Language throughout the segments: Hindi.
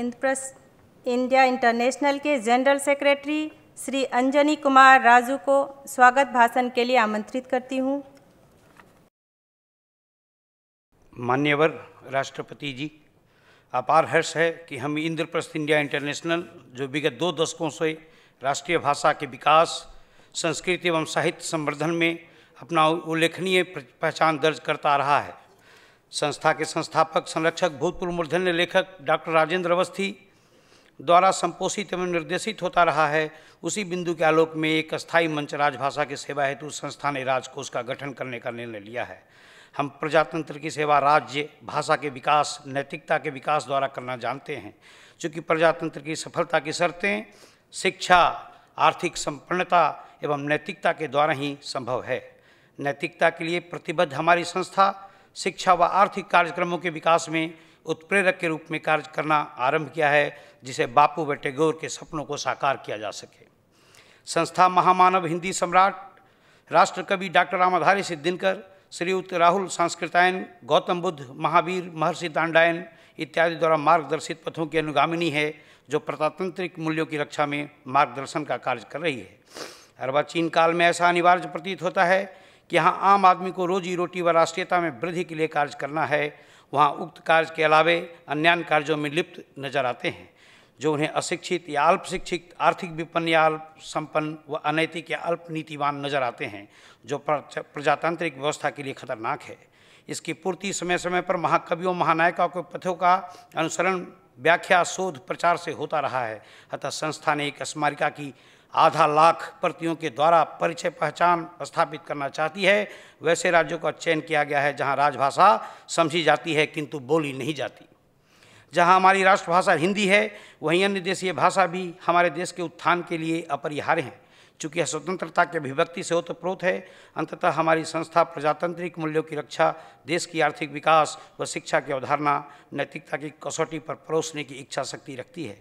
इंडिया इंटरनेशनल के जनरल सेक्रेटरी श्री अंजनी कुमार राजू को स्वागत भाषण के लिए आमंत्रित करती हूँ मान्यवर राष्ट्रपति जी अपार हर्ष है कि हम इंद्रप्रस्थ इंडिया इंटरनेशनल जो विगत दो दशकों से राष्ट्रीय भाषा के विकास संस्कृति एवं साहित्य संवर्धन में अपना उल्लेखनीय पहचान दर्ज करता रहा है संस्था के संस्थापक संरक्षक भूतपूर्व मूर्धन्य लेखक डॉक्टर राजेंद्र अवस्थी द्वारा संपोषित एवं निर्देशित होता रहा है उसी बिंदु के आलोक में एक स्थायी मंच राजभाषा की सेवा हेतु संस्था ने राजकोष का गठन करने का निर्णय लिया है हम प्रजातंत्र की सेवा राज्य भाषा के विकास नैतिकता के विकास द्वारा करना जानते हैं चूँकि प्रजातंत्र की सफलता की शर्तें शिक्षा आर्थिक संपन्नता एवं नैतिकता के द्वारा ही संभव है नैतिकता के लिए प्रतिबद्ध हमारी संस्था शिक्षा व आर्थिक कार्यक्रमों के विकास में उत्प्रेरक के रूप में कार्य करना आरंभ किया है जिसे बापू व टैगोर के सपनों को साकार किया जा सके संस्था महामानव हिंदी सम्राट राष्ट्रकवि डॉक्टर रामाधारी सिद्धिनकर दिनकर श्रीयुक्त राहुल सांस्कृतायन गौतम बुद्ध महावीर महर्षि दांडायन इत्यादि द्वारा मार्गदर्शित पथों की अनुगामिनी है जो प्रजातांत्रिक मूल्यों की रक्षा में मार्गदर्शन का कार्य कर रही है अरबा चीन काल में ऐसा अनिवार्य प्रतीत होता है कि यहाँ आम आदमी को रोजी रोटी व राष्ट्रीयता में वृद्धि के लिए कार्य करना है वहाँ उक्त कार्य के अलावे अन्य कार्यों में लिप्त नजर आते हैं जो उन्हें अशिक्षित या अल्पशिक्षित आर्थिक विपन्न या अल्प संपन्न व अनैतिक या अल्प नीतिवान नजर आते हैं जो प्रजातांत्रिक व्यवस्था के लिए खतरनाक है इसकी पूर्ति समय समय पर महाकवियों महानायिकाओं के पथों का अनुसरण व्याख्या शोध प्रचार से होता रहा है अतः संस्था ने एक स्मारिका की आधा लाख प्रतियों के द्वारा परिचय पहचान स्थापित करना चाहती है वैसे राज्यों का चयन किया गया है जहां राजभाषा समझी जाती है किंतु बोली नहीं जाती जहां हमारी राष्ट्रभाषा हिंदी है वहीं अन्य देशीय भाषा भी हमारे देश के उत्थान के लिए अपरिहार्य हैं चूँकि यह स्वतंत्रता के अभिव्यक्ति से ओतप्रोत है अंततः हमारी संस्था प्रजातांत्रिक मूल्यों की रक्षा देश की आर्थिक विकास व शिक्षा की अवधारणा नैतिकता की कसौटी पर परोसने की इच्छा शक्ति रखती है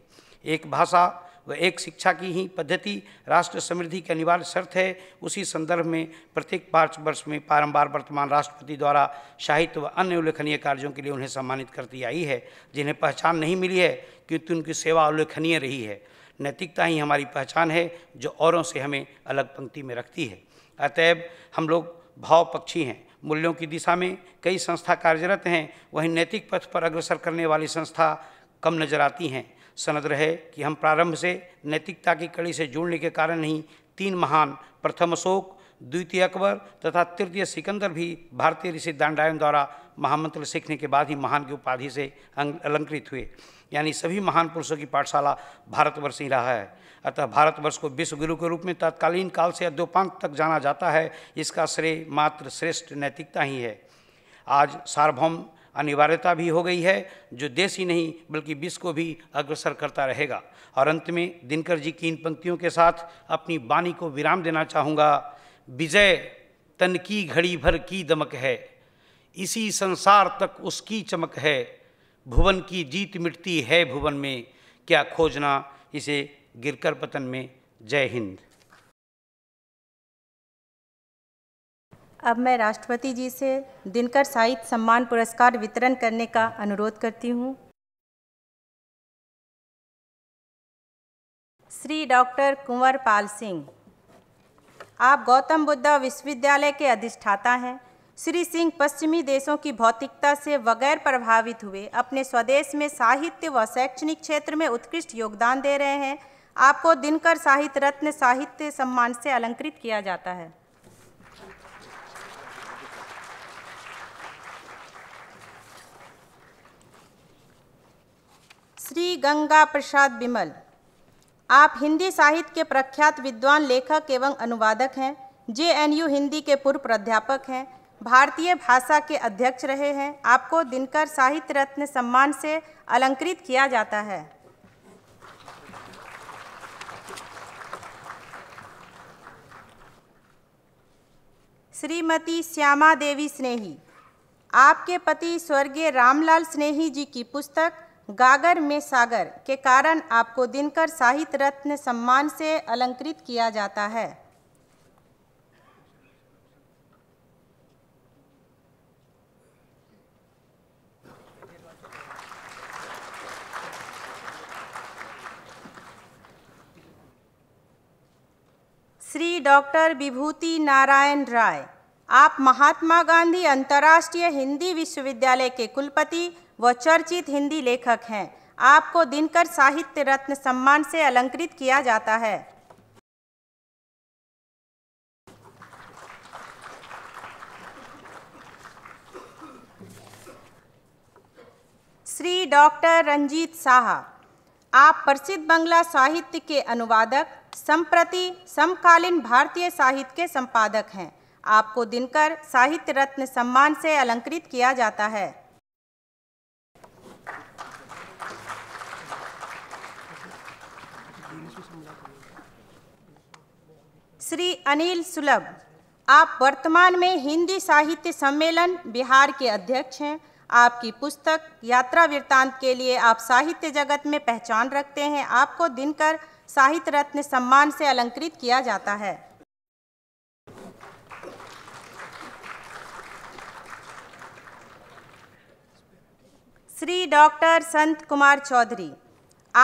एक भाषा वह एक शिक्षा की ही पद्धति राष्ट्र समृद्धि की अनिवार्य शर्त है उसी संदर्भ में प्रत्येक पाँच वर्ष में बारम्बार वर्तमान राष्ट्रपति द्वारा साहित्य व अन्य उल्लेखनीय कार्यों के लिए उन्हें सम्मानित करती आई है जिन्हें पहचान नहीं मिली है क्योंकि उनकी सेवा उल्लेखनीय रही है नैतिकता ही हमारी पहचान है जो औरों से हमें अलग पंक्ति में रखती है अतएव हम लोग भाव पक्षी हैं मूल्यों की दिशा में कई संस्था कार्यरत हैं वहीं नैतिक पथ पर अग्रसर करने वाली संस्था कम नजर आती हैं सनद रहे कि हम प्रारंभ से नैतिकता की कड़ी से जुड़ने के कारण ही तीन महान प्रथम अशोक द्वितीय अकबर तथा तृतीय सिकंदर भी भारतीय ऋषि दंडायन द्वारा महामंत्र सीखने के बाद ही महान की उपाधि से अलंकृत हुए यानी सभी महान पुरुषों की पाठशाला भारतवर्ष ही रहा है अतः भारतवर्ष को विश्वगुरु के रूप में तत्कालीन काल से अद्योपांत तक जाना जाता है इसका श्रेय मात्र श्रेष्ठ नैतिकता ही है आज सार्वभौम अनिवार्यता भी हो गई है जो देश ही नहीं बल्कि विश्व को भी अग्रसर करता रहेगा और अंत में दिनकर जी की इन पंक्तियों के साथ अपनी वाणी को विराम देना चाहूँगा विजय तन की घड़ी भर की दमक है इसी संसार तक उसकी चमक है भुवन की जीत मिटती है भुवन में क्या खोजना इसे गिरकर पतन में जय हिंद अब मैं राष्ट्रपति जी से दिनकर साहित्य सम्मान पुरस्कार वितरण करने का अनुरोध करती हूँ श्री डॉक्टर कुंवर पाल सिंह आप गौतम बुद्धा विश्वविद्यालय के अधिष्ठाता हैं श्री सिंह पश्चिमी देशों की भौतिकता से बगैर प्रभावित हुए अपने स्वदेश में साहित्य व शैक्षणिक क्षेत्र में उत्कृष्ट योगदान दे रहे हैं आपको दिनकर साहित्य रत्न साहित्य सम्मान से अलंकृत किया जाता है श्री गंगा प्रसाद बिमल आप हिंदी साहित्य के प्रख्यात विद्वान लेखक एवं अनुवादक हैं जे हिंदी के पूर्व प्राध्यापक हैं भारतीय भाषा के अध्यक्ष रहे हैं आपको दिनकर साहित्य रत्न सम्मान से अलंकृत किया जाता है श्रीमती श्यामा देवी स्नेही आपके पति स्वर्गीय रामलाल स्नेही जी की पुस्तक गागर में सागर के कारण आपको दिनकर साहित्य रत्न सम्मान से अलंकृत किया जाता है श्री डॉक्टर विभूति नारायण राय आप महात्मा गांधी अंतर्राष्ट्रीय हिंदी विश्वविद्यालय के कुलपति वह चर्चित हिंदी लेखक हैं आपको दिनकर साहित्य रत्न सम्मान से अलंकृत किया जाता है श्री डॉक्टर रंजीत साहा आप प्रसिद्ध बंगला साहित्य के अनुवादक संप्रति समकालीन भारतीय साहित्य के संपादक हैं आपको दिनकर साहित्य रत्न सम्मान से अलंकृत किया जाता है श्री अनिल सुलभ आप वर्तमान में हिंदी साहित्य सम्मेलन बिहार के अध्यक्ष हैं आपकी पुस्तक यात्रा वृत्तांत के लिए आप साहित्य जगत में पहचान रखते हैं आपको दिनकर साहित्य रत्न सम्मान से अलंकृत किया जाता है श्री डॉक्टर संत कुमार चौधरी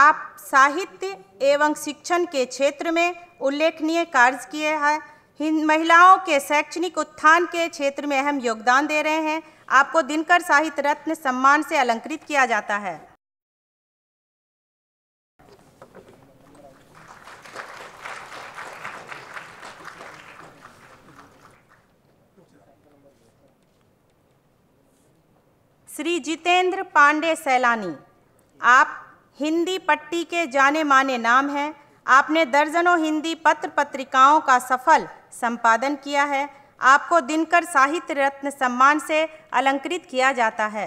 आप साहित्य एवं शिक्षण के क्षेत्र में उल्लेखनीय कार्य किए हैं हिंद महिलाओं के शैक्षणिक उत्थान के क्षेत्र में अहम योगदान दे रहे हैं आपको दिनकर साहित्य रत्न सम्मान से अलंकृत किया जाता है श्री जितेंद्र पांडे सैलानी आप हिंदी पट्टी के जाने माने नाम हैं आपने दर्जनों हिंदी पत्र पत्रिकाओं का सफल संपादन किया है आपको दिनकर साहित्य रत्न सम्मान से अलंकृत किया जाता है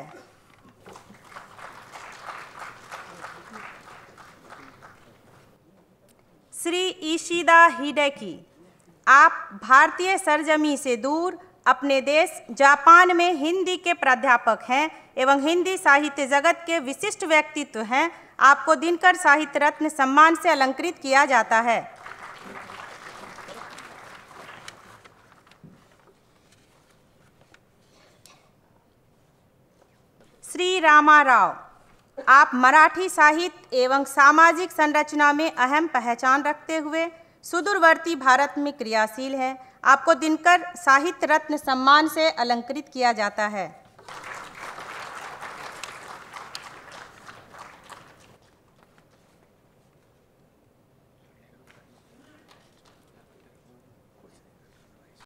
श्री ईशिदा हिडेकी आप भारतीय सरजमी से दूर अपने देश जापान में हिंदी के प्राध्यापक हैं एवं हिंदी साहित्य जगत के विशिष्ट व्यक्तित्व हैं आपको दिनकर साहित्य रत्न सम्मान से अलंकृत किया जाता है श्री रामा राव आप मराठी साहित्य एवं सामाजिक संरचना में अहम पहचान रखते हुए सुदूरवर्ती भारत में क्रियाशील हैं आपको दिनकर साहित्य रत्न सम्मान से अलंकृत किया जाता है